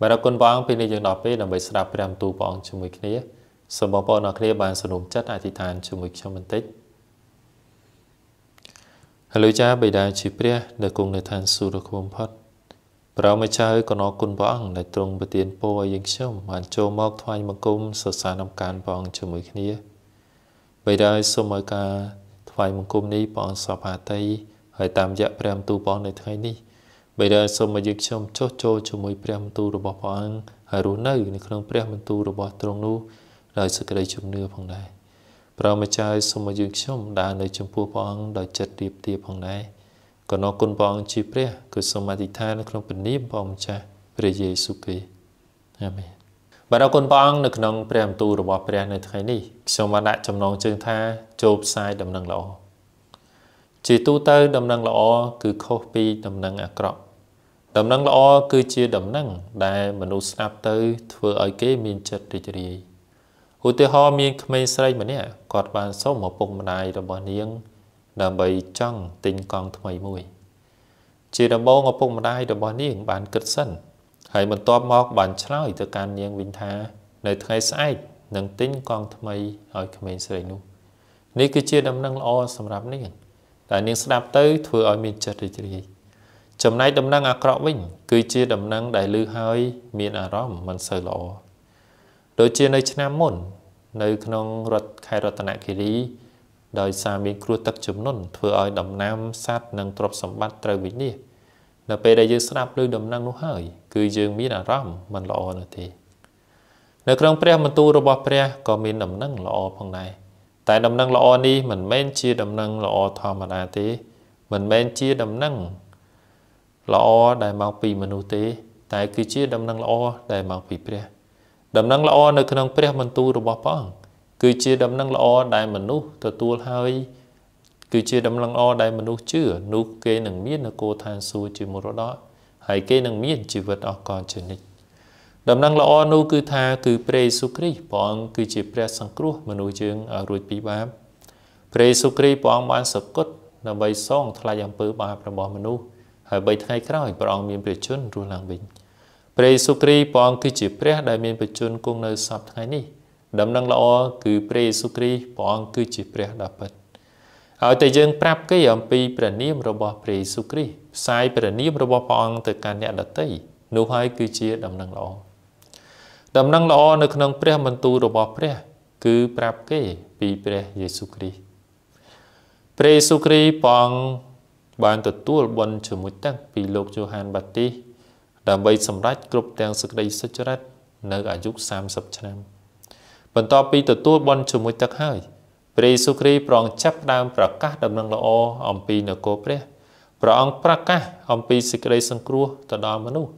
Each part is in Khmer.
បាទអរគុណព្រះអង្គពេលនេះយើងដល់ពេលដើម្បីស្ដាប់ព្រះទូព្រះអង្គជាមួយគ្នាសូមបងប្អូនអរគ្នាបានសនុំចិត្តអធិដ្ឋានជាមួយខ្ញុំបន្តិចហើយលោកចាបិតាជាព្រះដែលគង់នៅឋានសួគ៌ដ៏ខ្ពស់បំផុតព្រះម្ចាស់ក៏អរគុណព្រះអង្គដែលទ្រង់ប្រទានពរឲ្យយើងខ្ញុំបានចូលមកថ្វាយបង្គំសរសើរនំកានព្រះអង្គជាមួយគ្នាបិតាសូមឲ្យការថ្វាយបង្គំនេះព្រះអង្គសពហតីហើយតាមរយៈព្រះទូព្រះអង្គនៅថ្ងៃនេះបេដាសូមឲ្យយើងខ្ញុំចុះចូលជាមួយព្រះបន្ទូលរបស់ព្រះអង្គហើយរស់នៅនៅក្នុងព្រះបន្ទូលរបស់ទ្រង់នោះដោយសេចក្តីជំនឿផងដែរព្រះម្ចាស់សូមឲ្យយើងខ្ញុំដើរនៅចំពោះព្រះអង្គដោយចិត្តរៀបទាបផងដែរក៏នោះគុណព្រះអង្គជាព្រះ គឺសូមអធិដ្ឋាននៅក្នុងព្រះនាមព្រះម្ចាស់ព្រះយេស៊ូវគ្រីស្ទអាមែនបាទអរគុណព្រះអង្គនៅក្នុងព្រះបន្ទូលរបស់ព្រះនៅថ្ងៃនេះខ្ញុំបានដាក់ចំណងជើងថាចូលផ្សាយដំណឹងល្អជាទូទៅ ដំណឹងល្អគឺខុសពី ដំណឹងអាក្រក់ដំណឹងល្អគឺជាដំណឹងដែលមនុស្សស្ដាប់ទៅធ្វើឲ្យគេមានចិត្តរីករាយឧទាហរណ៍មានក្មេងស្រីម្នាក់គាត់បានសុំឪពុកម្ដាយរបស់នាង ដើម្បីចង់ទិញកង់ថ្មីមួយ ជាដំបូងឪពុកម្ដាយរបស់នាងបានគិតសិនហើយបន្ទាប់មកបានឆ្លើយទៅកាន់នាងវិញថា នៅថ្ងៃស្អែកនឹងទិញកង់ថ្មីឲ្យក្មេងស្រីនោះនេះគឺជាដំណឹងល្អសម្រាប់នាងតែនាងស្ដាប់ទៅធ្វើឲ្យមានចិត្តរីករាយចំណែកដំណឹងអាក្រក់វិញគឺជាដំណឹងដែលឮហើយ មានអារម្មណ៍មិនសូវល្អដូចជានៅឆ្នាំមុន នៅក្នុងរដ្ឋខេត្តរតនគិរីដោយសារមានគ្រោះទឹកជំនន់ធ្វើឲ្យដំណាំសត្វនិងទ្រព្យសម្បត្តិត្រូវវិនាសនៅពេលដែលយើងស្ដាប់ឮដំណឹងនោះហើយគឺយើងមានអារម្មណ៍មិនល្អនោះទេនៅក្នុងព្រះមន្ទូលរបស់ព្រះក៏មានដំណឹងល្អផងដែរតែដំណឹងល្អនេះមិនមែនជាដំណឹងល្អធម្មតាទេ មិនមែនជា ដំណឹងល្អដែលមកពីមនុស្សទេ តែគឺជាដំណឹងល្អដែលមកពីព្រះដំណឹងល្អនៅក្នុងព្រះបន្ទូលរបស់ព្រះអង្គគឺជាដំណឹងល្អដែលមនុស្សទទួលហើយ គឺជា ដំណឹងល្អដែលមនុស្សជឿនោះគេនឹងមាននគរឋានសួគ៌ជាមរតកហើយគេនឹងមានជីវិតអកលជានិច្ចដំណឹងល្អនោះគឺថាគឺព្រះយេស៊ូវគ្រីស្ទព្រះអង្គគឺជាព្រះ សង្គ្រោះមនុស្សយើងឲ្យរួចពីបាបព្រះយេស៊ូវគ្រីស្ទព្រះអង្គបានសគត់ដើម្បីសង ថ្លៃអំពើបាបរបស់មនុស្សហើយ3ថ្ងៃក្រោយព្រះអង្គមានព្រះជន្មរស់ឡើងវិញព្រះយេស៊ូវគ្រីស្ទព្រះអង្គគឺជាព្រះ ដែលមានព្រះជន្មគង់នៅសពថ្ងៃនេះដំណឹងល្អគឺព្រះយេស៊ូវគ្រីស្ទព្រះអង្គគឺជាព្រះដ៏ពិតហើយតែយើង ប្រាប់គេអំពីព្រះនាមរបស់ព្រះយេស៊ូវគ្រីស្ទផ្សាយព្រះនាមរបស់ព្រះអង្គទៅកាន់អ្នកដទៃនោះហើយគឺជា ដំណឹងល្អដំណឹងល្អនៅក្នុង ព្រះបន្ទូលរបស់ ព្រះ គឺប្រាប់គេពីព្រះយេស៊ូវគ្រីស្ទព្រះយេស៊ូវគ្រីស្ទព្រះអង្គបានទទួលបុណ្យជាមួយតាំងពីលោកយូហានបាទីសដើម្បីសម្រេចគ្រប់ទាំងសេចក្តីសុចរិតនៅអាយុ30ឆ្នាំបន្ទាប់ពីទទួលបុណ្យជាមួយទឹកហើយ ព្រះយេស៊ូវគ្រីស្ទប្រងចាប់ដើមប្រកាសដំណឹងល្អអំពីនគរព្រះព្រះអង្គប្រកាសអំពីសេចក្តីសង្គ្រោះទៅដល់មនុស្ស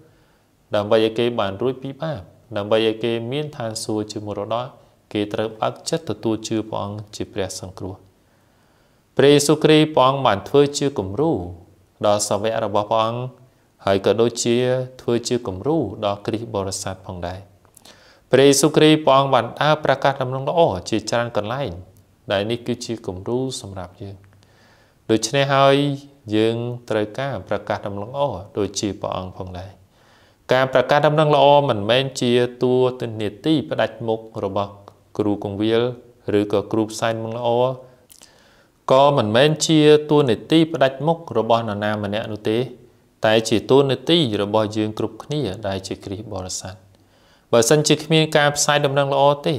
ដើម្បីឲ្យគេ បានរួចពីបាបដើម្បីឲ្យគេមានឋានសួគ៌ជាមរតកគេត្រូវបើកចិត្តទទួលជឿព្រះអង្គជាព្រះសង្គ្រោះព្រះយេស៊ូវគ្រីស្ទព្រះអង្គបានធ្វើជាគំរូដល់សាវករបស់ព្រះអង្គហើយក៏ដូចជាធ្វើជាគំរូដល់គ្រីស្ទបរិស័ទផងដែរព្រះយេស៊ូវគ្រីស្ទព្រះអង្គបានដើរប្រកាសដំណឹងល្អជាច្រើនកន្លែងដែលនេះគឺជាគំរូសម្រាប់យើងដូច្នេះហើយ យើងត្រូវការ ប្រកាសដំណឹងល្អដូចជាព្រះអង្គផងដែរការប្រកាសដំណឹងល្អមិនមែនជាតួទៅនីតិផ្ដាច់មុខរបស់គ្រូកងវិលឬក៏គ្រូផ្សាយដំណឹងល្អក៏មិនមែនជាទួនាទីផ្ដាច់មុខរបស់នរណាម្នាក់នោះទេ តែ ជាទួនាទីរបស់យើងគ្រប់គ្នាដែលជាគ្រីស្ទបរិស័ទបើសិនជាគ្មាន ការផ្សាយដំណឹងល្អទេ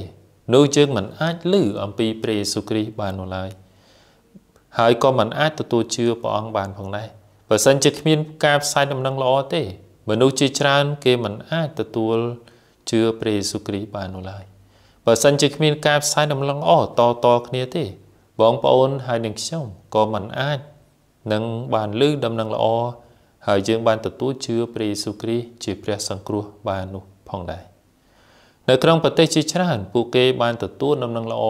នោះយើងមិនអាចឮអំពីព្រះយេស៊ូវគ្រីស្ទបាននោះឡើយហើយក៏មិនអាចទទួលជឿព្រះអង្គបានផងដែរបើសិនជាគ្មានការផ្សាយដំណឹងល្អទេមនុស្សជាច្រើនគេមិនអាចទទួលជឿព្រះយេស៊ូវគ្រីស្ទបាននោះឡើយបើសិនជាគ្មាន ការផ្សាយដំណឹងល្អតតគ្នាទេបងប្អូនហើយនឹងខ្ញុំក៏មិនអាចនឹងបានលើដំណឹងល្អហើយយើងបានទទួលជឿព្រះយេស៊ូវគ្រីស្ទជាព្រះសង្គ្រោះបាននោះផងដែរនៅក្នុងប្រទេសជាច្រើន ពួកគេបានទទួលដំណឹងល្អ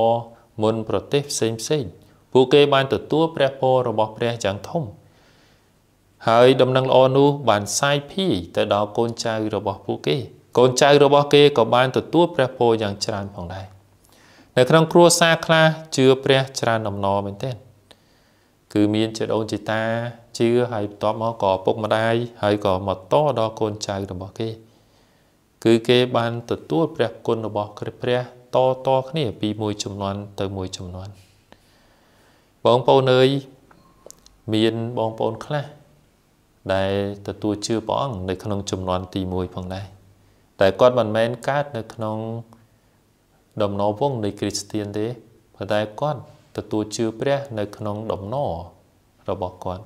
មុនប្រទេសផ្សេងផ្សេងពួកគេបានទទួលព្រះពររបស់ ព្រះយ៉ាងធំហើយដំណឹងល្អនោះបានសាយភាយទៅដល់កូនចៅរបស់ពួកគេ កូនចៅរបស់គេក៏បានទទួលព្រះពរយ៉ាងច្រើនផងដែរនៅក្នុងគ្រួសារខ្លះជឿព្រះច្រើនដំណរមែនទេគឺមានជាដូនជីតាជឿហើយបន្ទាប់មកក៏ពុកម្ដាយហើយក៏មកតដល់កូនចៅរបស់គេ គឺគេបានទទួលព្រះគុណរបស់ព្រះព្រះតតគ្នាពីមួយចំនួនទៅមួយចំនួនបងប្អូនអើយមានបងប្អូនខ្លះដែលទទួលជឿព្រះអង្គនៅក្នុងចំនួនទី1ផងដែរតែគាត់មិនមែនកើតនៅក្នុងដំណរវងនៃគ្រីស្ទៀនទេប៉ុន្តែគាត់ទទួលជឿព្រះ នៅក្នុងដំណររបស់គាត់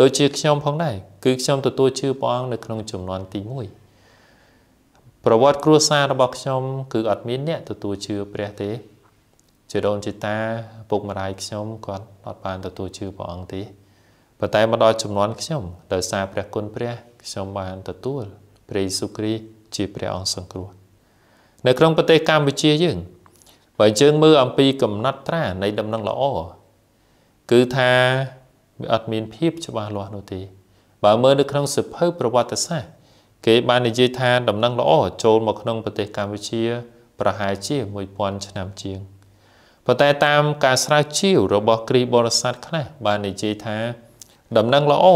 ដូចជាខ្ញុំផងដែរគឺ ខ្ញុំទទួលជឿព្រះអង្គនៅក្នុងចំនួនទី1ប្រវត្តិគ្រួសាររបស់ខ្ញុំគឺអត់មានអ្នកទទួលជឿព្រះទេជាដូនជាតាពុកម្ដាយខ្ញុំគាត់អត់បានទទួលជឿព្រះអង្គទេប៉ុន្តែមកដល់ចំនួនខ្ញុំដោយសារព្រះគុណព្រះ ខ្ញុំបានទទួលព្រះយេស៊ូវគ្រីស្ទជា ព្រះអង្គសង្គ្រោះនៅក្នុងប្រទេសកម្ពុជាយើងបើយើង មើលអំពីកំណត់ត្រានៃដំណឹងល្អគឺថាវាអត់មានភាពច្បាស់លាស់នោះទេបើមើលនៅក្នុងសិភៅប្រវត្តិសាស្ត្រគេបាននិយាយថា ដំណឹងល្អចូលមកក្នុងប្រទេសកម្ពុជាប្រហែលជា1000ឆ្នាំជាងប៉ុន្តែតាមការស្រាវជ្រាវរបស់គ្រីបរិស័ទខ្លះបាននិយាយថា ដំណឹងល្អ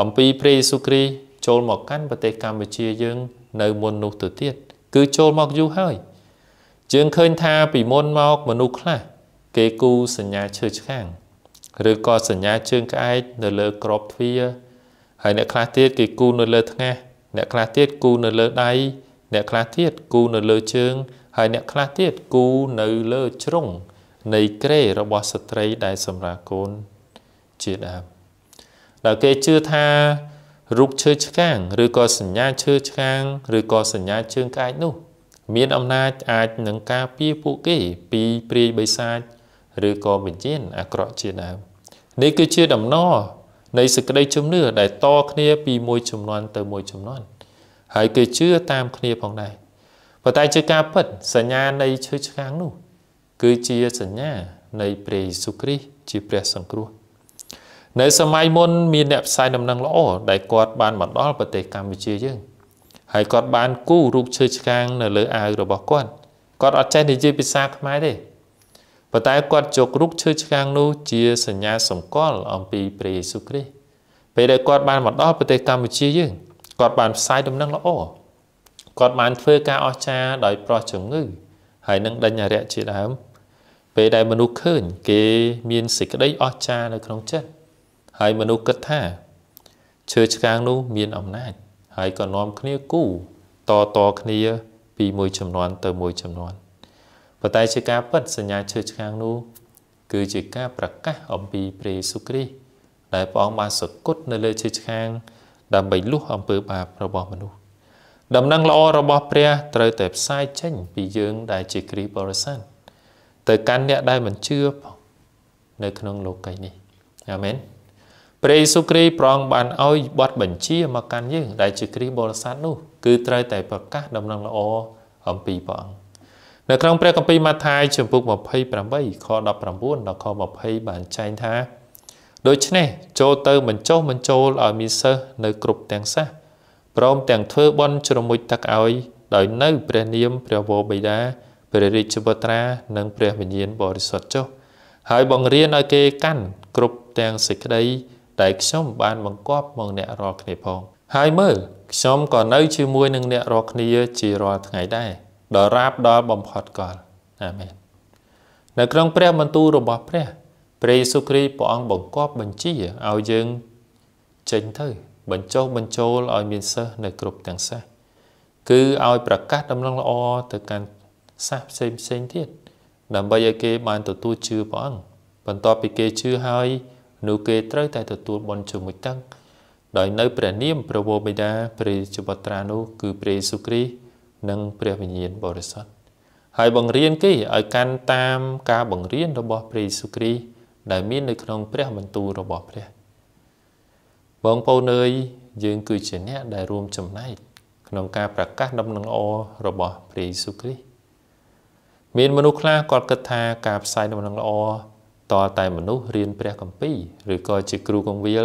អំពីព្រះយេស៊ូវគ្រីស្ទចូលមកកាន់ប្រទេសកម្ពុជាយើង នៅមុននោះទៅទៀតគគឺចូលមកយូរហើយជាងឃើញថាពីមុនមកមនុស្សខ្លះគេគូសញ្ញាឈើឆ្កាងឬក៏សញ្ញាជើងក្អែកនៅលើក្របទ្វារហើយអ្នកខ្លះទៀតគេគូនៅលើថ្ងាសអ្នកខ្លះទៀតគូនៅលើដៃអ្នកខ្លះទៀតគូនៅលើជើង ហើយអ្នកខ្លះទៀតគូនៅលើជ្រុង នៃក្រេរបស់ស្ត្រីដែលសម្រាកូនជាដើមដែលគេជឿថារូបឈើឆ្កាងឬក៏សញ្ញាឈើឆ្កាងឬក៏សញ្ញាជើងក្អាចនោះ មានអំណាចអាចនឹងការពារពួកគេពីព្រាយបិសាចឬក៏វិញ្ញាណអាក្រក់ជាដើមនេះគឺជាដំណរនៃសេចក្តីជំនឿដែលតគ្នាពីមួយចំនួនទៅមួយចំនួនហើយគេជឿតាមគ្នាផងដែរប៉ុន្តែជាការពិតសញ្ញានៃឈើឆ្កាងនោះ គឺជាសញ្ញានៃព្រះយេស៊ូវគ្រីស្ទជាព្រះសង្គ្រោះនៅសម័យមុនមានអ្នកផ្សាយដំណឹងល្អដែលគាត់បានមកដល់ប្រទេសកម្ពុជាយើងហើយគាត់បានគូរូបឈើឆ្កាង នៅលើអាវរបស់គាត់គាត់អត់ចេះនិយាយភាសាខ្មែរទេប៉ុន្តែគាត់យករូបឈើឆ្កាង នោះជាសញ្ញាសម្គាល់អំពីព្រះយេស៊ូវគ្រីស្ទពេលដែលគាត់បានមកដល់ប្រទេសកម្ពុជាយើងគាត់បានផ្សាយដំណឹងល្អគាត់បានធ្វើការអស្ចារ្យដោយប្រោះជំងឺហើយនឹងដេញអរិយជាដើមពេលដែលមនុស្សឃើញគេ មានសេចក្តីអស្ចារ្យនៅក្នុងចិត្តហើយមនុស្សគិតថាឈើឆ្កាងនោះ មានអំណាច ហើយក៏នាំគ្នាគូតតគ្នា ពីមួយចំនួនទៅមួយចំនួនប៉ុន្តែជាការពិតសញ្ញាឈើឆ្កាងនោះ គឺជាការ ប្រកាសអំពីព្រះយេស៊ូវគ្រីស្ទដែលព្រះអង្គបានសគត់នៅលើឈើឆ្កាង ដើម្បីលុះអំពើបាបរបស់មនុស្សដំណឹងល្អរបស់ ព្រះ ត្រូវតែផ្សាយចេញពីយើងដែលជាគ្រីស្ទបរិស័ទទៅ កាន់អ្នកដែលមិនជឿនៅក្នុងលោកីយ៍នេះ អាមែនព្រះយេស៊ូវគ្រីស្ទប្រងបានឲ្យបទបញ្ជាមកកាន់យើងដែលជាគ្រីស្ទបរិស័ទនោះគឺត្រូវតែប្រកាសដំណឹងល្អអំពីព្រះអង្គនៅក្នុងព្រះគម្ពីរម៉ាថាយជំពូក28ខ19ដល់ខ20បានចែងថាដូច្នេះចូលទៅបញ្ចុះបញ្ចូលឲ្យមានសិស្សនៅគ្រប់ទាំងសាសព្រមទាំងធ្វើបន់ជ្រមុជទឹកឲ្យ ដោយនៅព្រះនាមព្រះវរបិតាព្រះរាជវត្រា និងព្រះវិញ្ញាណបរិសុទ្ធចុះហើយបង្រៀនឲ្យគេកាន់គ្រប់ទាំងសេចក្តីតែខ្ញុំបានបង្គាប់មកអ្នករាល់គ្នាផងហើយមើលខ្ញុំក៏នៅ ជាមួយនឹងអ្នករាល់គ្នាជារាល់ថ្ងៃដែរដល់រាបដល់បំផុតកលអាមែននៅក្នុង ព្រះបន្ទូលរបស់ព្រះ ព្រះយេស៊ូវគ្រីស្ទព្រះអង្គបង្គាប់បញ្ជាឲ្យយើងចេញទៅបញ្ចុះបញ្ចូលឲ្យមានសិស្សនៅគ្រប់ទាំងសាសគឺឲ្យប្រកាសដំណឹងល្អទៅកាន់សាសផ្សេងផ្សេងទៀតដើម្បីឲ្យគេ បានទទួលជឿព្រះអង្គបន្ទាប់ពីគេជឿហើយនោះគេត្រូវតែទទួលបន់ជាមួយទឹកដោយនៅព្រះនាមព្រះវរបិតាព្រះជីវត្រានោះគឺព្រះយេស៊ូវគ្រីស្ទនិង ព្រះវិញ្ញាណបរិសុទ្ធហើយបង្រៀនគេឲ្យកាន់តាមការបង្រៀនរបស់ព្រះយេស៊ូវគ្រីស្ទដែលមាននៅក្នុង ព្រះបន្ទូលរបស់ព្រះបងប្អូនអើយយើងគឺជាអ្នកដែលរួមចំណែកក្នុងការប្រកាសដំណឹងល្អរបស់ព្រះយេស៊ូវគ្រីស្ទមានមនុស្សខ្លះគាត់គិតថាការផ្សាយដំណឹងល្អតតែមនុស្សរៀនព្រះគម្ពីរឬក៏ជាគ្រូកងវិល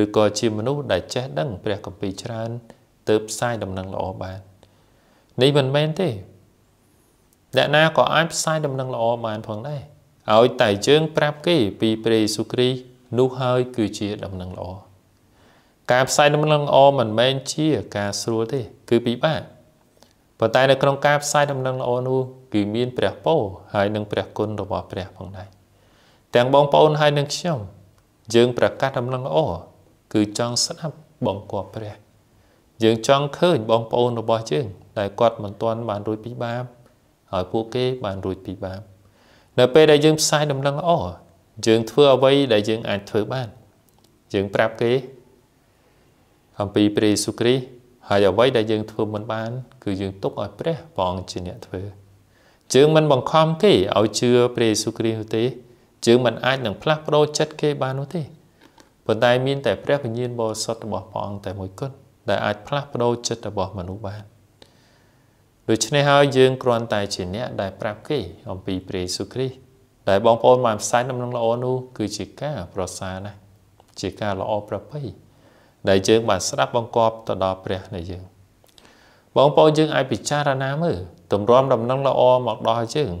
ឬក៏ជាមនុស្សដែលចេះដឹងព្រះគម្ពីរច្រើនទៅផ្សាយដំណឹងល្អបាន នេះមិនមែនទេអ្នកណាក៏អាចផ្សាយដំណឹងល្អបានផងដែរឲ្យតែយើង ប្រាប់គេពីព្រះយេស៊ូវគ្រីស្ទនោះហើយ គឺជាដំណឹងល្អការផ្សាយដំណឹងល្អមិនមែនជាការស្រួលទេគឺពិបាកប៉ុន្តែនៅក្នុងការផ្សាយដំណឹងល្អនោះគឺមានព្រះពរហើយនិងព្រះគុណរបស់ព្រះផងដែរទាំងបងប្អូនហើយនឹងខ្ញុំយើងប្រកាសដំណឹងល្អគឺចង់ស្ដាប់បង្គាប់ព្រះយើងចង់ឃើញបងប្អូនរបស់យើង ដែលគាត់មិនទាន់បានរួចពីបាបហើយពួកគេបានរួចពីបាបនៅពេលដែលយើងផ្សាយដំណឹងល្អយើងធ្វើអ្វីដែលយើងអាចធ្វើបានយើងប្រាប់គេ អំពីព្រះយេស៊ូវគ្រីស្ទហើយអ្វីដែលយើង ធ្វើមិនបាន គឺយើងទុកឲ្យព្រះព្រះអង្គជាអ្នកធ្វើយើងមិនបង្ខំគេឲ្យជឿព្រះយេស៊ូវគ្រីស្ទទេជើងមិនអាចនឹងផ្លាស់ប្ដូរចិត្តគេបាននោះទេប៉ុន្តែមានតែព្រះវិញ្ញាណបរិសុទ្ធរបស់ព្រះអង្គតែមួយគត់ដែលអាចផ្លាស់ប្ដូរចិត្តរបស់មនុស្សបានដូច្នេះហើយយើងគ្រាន់តែជាអ្នកដែលប្រាប់គេអំពីព្រះយេស៊ូវគ្រីស្ទដែលបងប្អូនបានផ្សាយដំណឹងល្អនោះគឺជាការប្រសើរណាស់ជាការល្អប្រពៃដែលយើង បានស្ដាប់បង្គាប់ទៅដល់ព្រះនៃយើង បងប្អូនយើងអាចពិចារណាមើលទម្រាំដំណឹងល្អមកដល់យើង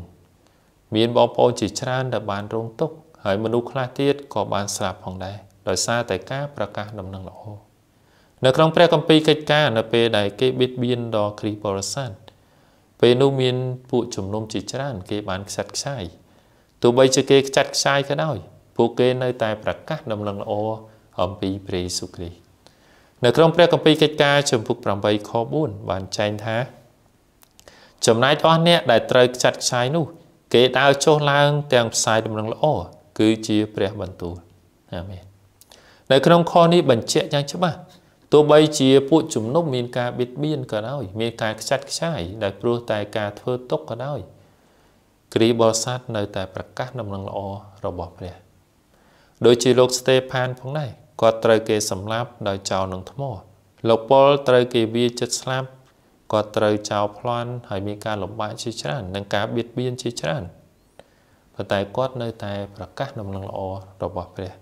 មានបងប្អូនជាច្រើនដែលបានរងទុក្ខហើយមនុស្សខ្លះទៀតក៏បានស្លាប់ផងដែរដោយសារតែការប្រកាសដំណឹងល្អនៅក្នុងព្រះគម្ពីរកិច្ចការនៅពេលដែលគេបៀតបៀនដល់គ្រីស្ទបរិស័ទពេលនោះមានពួកជំនុំជាច្រើន គេបានខ្ចាត់ខ្ចាយទោះបីជាគេខ្ចាត់ខ្ចាយក៏ដោយ ពួកគេនៅតែប្រកាសដំណឹងល្អអំពីព្រះយេស៊ូវគ្រីស្ទនៅក្នុងព្រះគម្ពីរកិច្ចការជំពូក8ខ4បានចែងថាចំណែកអស់អ្នកដែលត្រូវខ្ចាត់ខ្ចាយនោះគេដើរចុះឡើង ទាំងផ្សាយដំណឹងល្អ គឺជាព្រះបន្ទូលអាមែននៅក្នុងខនេះបញ្ជាក់យ៉ាងច្បាស់ទោះបីជាពួកជំនុំមានការបៀតបៀនក៏ដោយ មានការខ្ចាត់ខ្ចាយដោយព្រោះតែការធ្វើទុកក៏ដោយគ្រីបរិស័ទនៅតែប្រកាសដំណឹងល្អរបស់ព្រះដូចជាលោកស្តេផានផងដែរគាត់ត្រូវគេសម្លាប់ដោយចោលនឹងថ្មលោកប៉ុលត្រូវគេវាចិត្តស្លាប់គាត់ត្រូវចោលប្លន់ហើយមានការលំបាកជាច្រើននិងការបៀតបៀនជាច្រើនប៉ុន្តែគាត់នៅតែប្រកាសដំណឹងល្អរបស់ព្រះ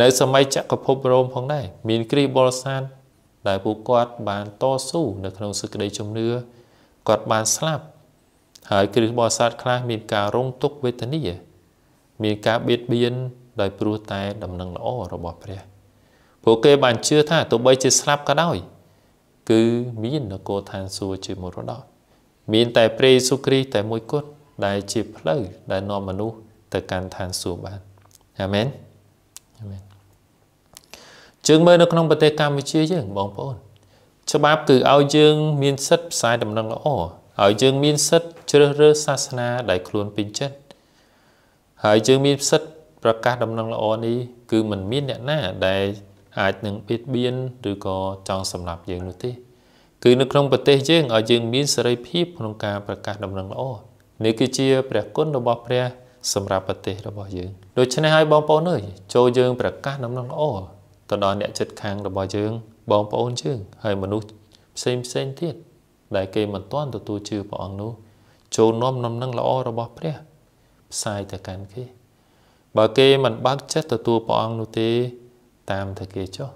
នៅសម័យចក្រភពរ៉ូមផងដែរមានគ្រីបលសានដែលពួកគាត់បានតស៊ូនៅក្នុងសេចក្តីជំនឿគាត់បានស្លាប់ហើយគ្រីបលសានខ្លះមានការរងទុក្ខវេទនាមានការបៀតបៀនដោយព្រោះតែ ដំណឹងល្អរបស់ព្រះពួកគេបានជឿថាទោះបីជាស្លាប់ក៏ដោយគឺមាននគរឋានសួគ៌ជាមរតកមាន តែព្រះយេស៊ូវគ្រីស្ទតែមួយគត់ដែលជាផ្លូវដែលនាំមនុស្សទៅកាន់ឋានសួគ៌បានអាមែនអាមែនជើងមើលនៅក្នុងប្រទេសកម្ពុជាយើងបងប្អូនច្បាប់គឺឲ្យយើងមានសិទ្ធិផ្សាយដំណឹងល្អឲ្យយើងមានសិទ្ធិជ្រើសរើសសាសនា ដែលខ្លួនពេញចិត្តហើយយើងមានសិទ្ធិប្រកាសដំណឹងល្អនេះគឺមិនមានអ្នកណាដែលអាចនឹងបៀតបៀនឬក៏ចង់សម្លាប់យើងនោះទេ គឺនៅក្នុងប្រទេសយើងឲ្យយើងមានសេរីភាពក្នុងការប្រកាស ដំណឹងល្អនេះគឺជាព្រះគុណរបស់ព្រះ សម្រាប់ប្រទេសរបស់យើងដូច្នេះហើយបងប្អូនអើយចូលយើងប្រកាសដំណឹងល្អទៅដល់អ្នកចិត្តខាងរបស់យើង បងប្អូនយើង ហើយមនុស្សផ្សេងផ្សេងទៀតដែលគេមិនទាន់ទទួលជឿព្រះអង្គនោះ ចូលនាំដំណឹងល្អរបស់ព្រះផ្សាយទៅកាន់គេបើគេមិនបើកចិត្តទទួលព្រះអង្គនោះទេតាមតែគេចុះ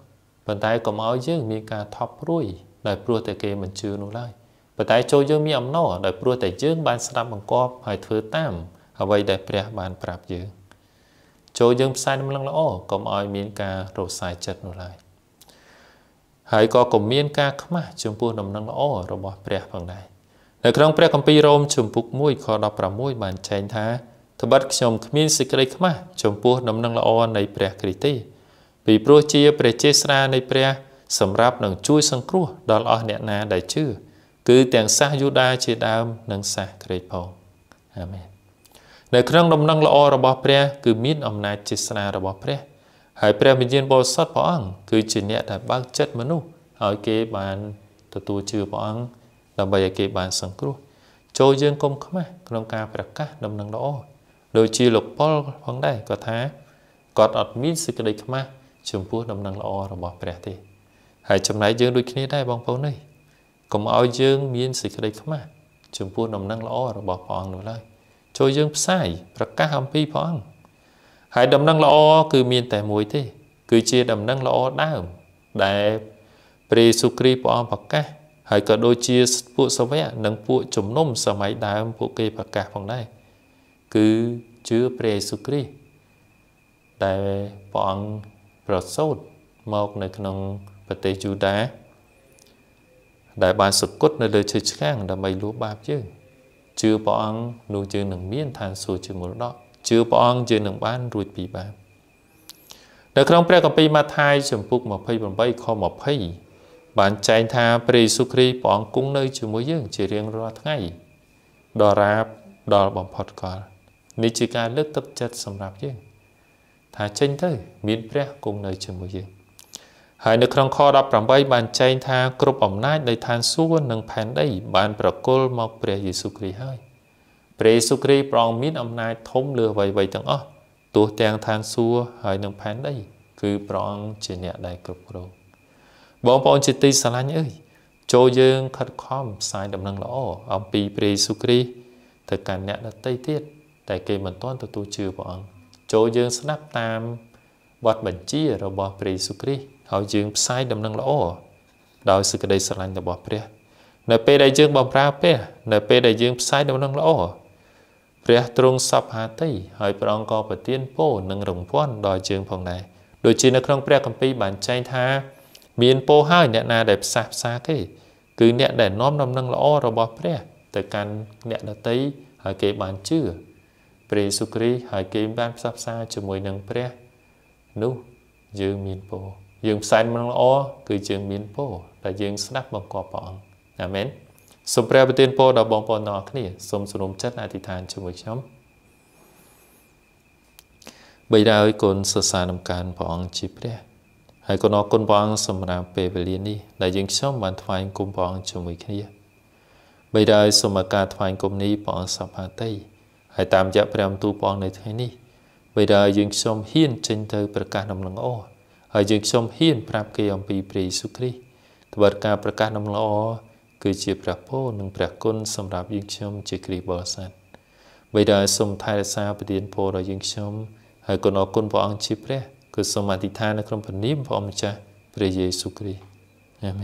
ប៉ុន្តែកុំឲ្យយើងមានការថប់ព្រួយដោយព្រោះតែគេមិនជឿនោះឡើយប៉ុន្តែចូលយើងមានអំណរដោយព្រោះតែយើងបានស្ដាប់បង្គាប់ហើយធ្វើតាមអ្វីដែលព្រះបានប្រាប់យើងចូលយើងផ្សាយដំណឹងល្អកុំឲ្យមានការរសាយចិត្តនោះឡើយហើយក៏កុំមាន ការខ្មាស់ចំពោះដំណឹងល្អរបស់ព្រះផងដែរនៅក្នុងព្រះគម្ពីររ៉ូមជំពូក1ខ16បានចែងថាត្បិតខ្ញុំគ្មានសេចក្តីខ្មាស់ចំពោះដំណឹងល្អនៃព្រះគ្រីស្ទទេពីព្រោះជាព្រះចេស្រានៃព្រះសម្រាប់នឹងជួយសង្គ្រោះដល់អស់អ្នកណាដែលជឿគឺទាំងសាសយូដាជាដើមនិងសាសក្រិកផងអាមែននៅក្នុងដំណឹងល្អរបស់ព្រះ គឺមានអំណាចចេស្រារបស់ព្រះ ហើយព្រះវិញ្ញាណបរិសុទ្ធព្រះអង្គគឺជាអ្នកដែលបើកចិត្តមនុស្សឲ្យគេបានទទួលជឿព្រះអង្គដើម្បីឲ្យគេបានសង្គ្រោះ ចូលយើងកុំខ្មាស់ក្នុងការប្រកាសដំណឹងល្អដូចជាលោកប៉ុលផងដែរគាត់ថាគាត់អត់មានសេចក្តីខ្មាស់ចំពោះដំណឹងល្អរបស់ព្រះទេ ហើយចំណែកយើងដូចគ្នាដែរបងប្អូននេះកុំឲ្យយើងមានសេចក្តីខ្មាស់ចំពោះដំណឹងល្អរបស់ព្រះអង្គនោះឡើយចូលយើងផ្សាយប្រកាសអំពីព្រះអង្គហើយដំណឹងល្អគឺមានតែមួយទេគឺជាដំណឹងល្អដើមដែលព្រះយេស៊ូវគ្រីស្ទព្រះអង្គប្រកាសហើយក៏ដូចជាពួកសាវកនិងពួកជំនុំ សម័យដើមពួកគេប្រកាសផងដែរគឺជាព្រះយេស៊ូវគ្រីស្ទដែលព្រះអង្គប្រសូតមកនៅក្នុងប្រទេសយូដា ដែលបានសុគត់នៅលើឈើឆ្កាងដើម្បីលួសបាបយើងជឿព្រះអង្គនោះយើងនឹងមានឋានសួគ៌ជាមរតកជឿព្រះអង្គយើងនឹងបានរួចពីបាបនៅក្នុងព្រះគម្ពីរម៉ាថាយចំពុក28ខ20បានចែងថាព្រះយេស៊ូវគ្រីស្ទព្រះអង្គគង់នៅជាមួយយើង ជារៀងរាល់ថ្ងៃដល់រាបដល់បំផុតកលនេះជាការលើកទឹកចិត្តសម្រាប់យើងថាចេញទៅមានព្រះគង់នៅ ជាមួយយើងហើយនៅក្នុងខ18បានចែងថាគ្រប់អំណាចនៃឋានសួគ៌និងផែនដីបានប្រគល់មកព្រះយេស៊ូវគ្រីស្ទហើយព្រះយេស៊ូវគ្រីស្ទប្រងមាន អំណាចធំលើអ្វីៗទាំងអស់ទោះទាំងឋានសួគ៌ហើយនិងផែនដីគឺប្រងជាអ្នកដែលគ្រប់គ្រងបងប្អូនជាទីស្រឡាញ់អើយចូលយើងខិតខំផ្សាយដំណឹងល្អអំពីព្រះយេស៊ូវគ្រីស្ទទៅកាន់អ្នកដទៃទៀតតែគេមិនទាន់ទទួលជឿព្រះអង្គចូលយើងស្ដាប់តាមបទបញ្ជារបស់ព្រះយេស៊ូវគ្រីស្ទហើយយើងផ្សាយដំណឹងល្អដោយសេចក្តីស្រឡាញ់របស់ព្រះនៅពេលដែលយើងបំរើព្រះនៅពេលដែលយើងផ្សាយដំណឹងល្អព្រះទ្រង់សពហាតីហើយព្រះអង្គក៏ប្រទានពរនិងរង្វាន់ដល់យើងផងដែរដូចជានៅក្នុងព្រះគម្ពីរបានចែងថាមានពរហើយអ្នកណាដែលផ្សះផ្សាគេគឺអ្នកដែលនាំដំណឹងល្អរបស់ព្រះទៅកាន់អ្នកដទៃហើយគេបានជឿព្រះយេស៊ូវគ្រីស្ទហើយគេបានផ្សះផ្សាជាមួយនឹងព្រះនោះយើងមានពរយើងផ្សែងមិនល្អគឺយើងមានពរដែលយើងស្ដាប់បង្គាប់ព្រះអង្គអាមែនសូមព្រះប្រទានពរដល់បងប្អូនទាំងអស់គ្នាសូមសរុបចិត្តអធិដ្ឋានជាមួយខ្ញុំបីដៅគុណសរសើរនឹងការព្រះអង្គជាព្រះ ហើយក៏អរគុណព្រះអង្គសម្រាប់ពេលវេលានេះដែលយើងខ្ញុំបានថ្វាយគុំព្រះអង្គជាមួយគ្នាបីដៅសូមការថ្វាយគុំនេះព្រះអង្គសព្ទហតីហើយតាមរយៈព្រះបន្ទូលព្រះអង្គនៅថ្ងៃនេះបេដាយើងសូមហ៊ានចេញទៅប្រកាសដំណឹងល្អហើយយើងសូមហ៊ានប្រាប់គេអំពីព្រះយេស៊ូវគ្រីស្ទត្បិតការប្រកាសដំណឹងល្អគឺជាព្រះពរនិងព្រះគុណសម្រាប់យើងខ្ញុំជាគ្រីស្ទបរិស័ទបេដាសូមថែរក្សាប្រទានពរដល់យើងខ្ញុំហើយគុណអរគុណព្រះអង្គជាព្រះគឺសូមអធិដ្ឋាននៅក្នុងព្រះនាមព្រះម្ចាស់ព្រះយេស៊ូវគ្រីស្ទ